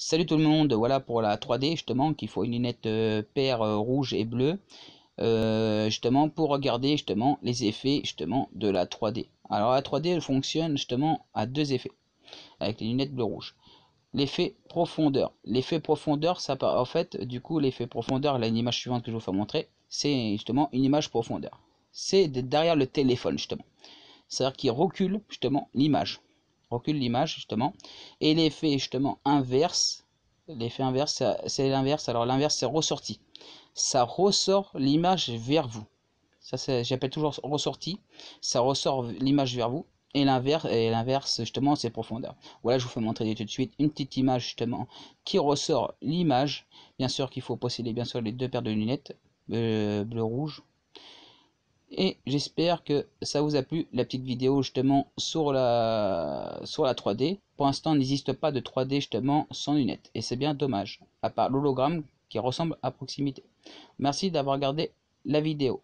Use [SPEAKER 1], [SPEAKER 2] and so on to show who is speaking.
[SPEAKER 1] Salut tout le monde, voilà pour la 3D justement qu'il faut une lunette euh, paire euh, rouge et bleue euh, justement pour regarder justement les effets justement de la 3D. Alors la 3D elle fonctionne justement à deux effets avec les lunettes bleu rouge. L'effet profondeur. L'effet profondeur, ça en fait du coup l'effet profondeur, l'image suivante que je vous fais montrer, c'est justement une image profondeur. C'est derrière le téléphone justement. C'est-à-dire qu'il recule justement l'image recule l'image justement. Et l'effet justement inverse, l'effet inverse, c'est l'inverse. Alors l'inverse, c'est ressorti. Ça ressort l'image vers vous. Ça, c'est, j'appelle toujours ressorti. Ça ressort l'image vers vous. Et l'inverse, et l'inverse justement, c'est profondeur. Voilà, je vous fais montrer tout de suite une petite image justement qui ressort l'image. Bien sûr qu'il faut posséder bien sûr les deux paires de lunettes euh, bleu rouge et j'espère que ça vous a plu la petite vidéo justement sur la sur la 3D. Pour l'instant, il n'existe pas de 3D justement sans lunettes et c'est bien dommage, à part l'hologramme qui ressemble à proximité. Merci d'avoir regardé la vidéo.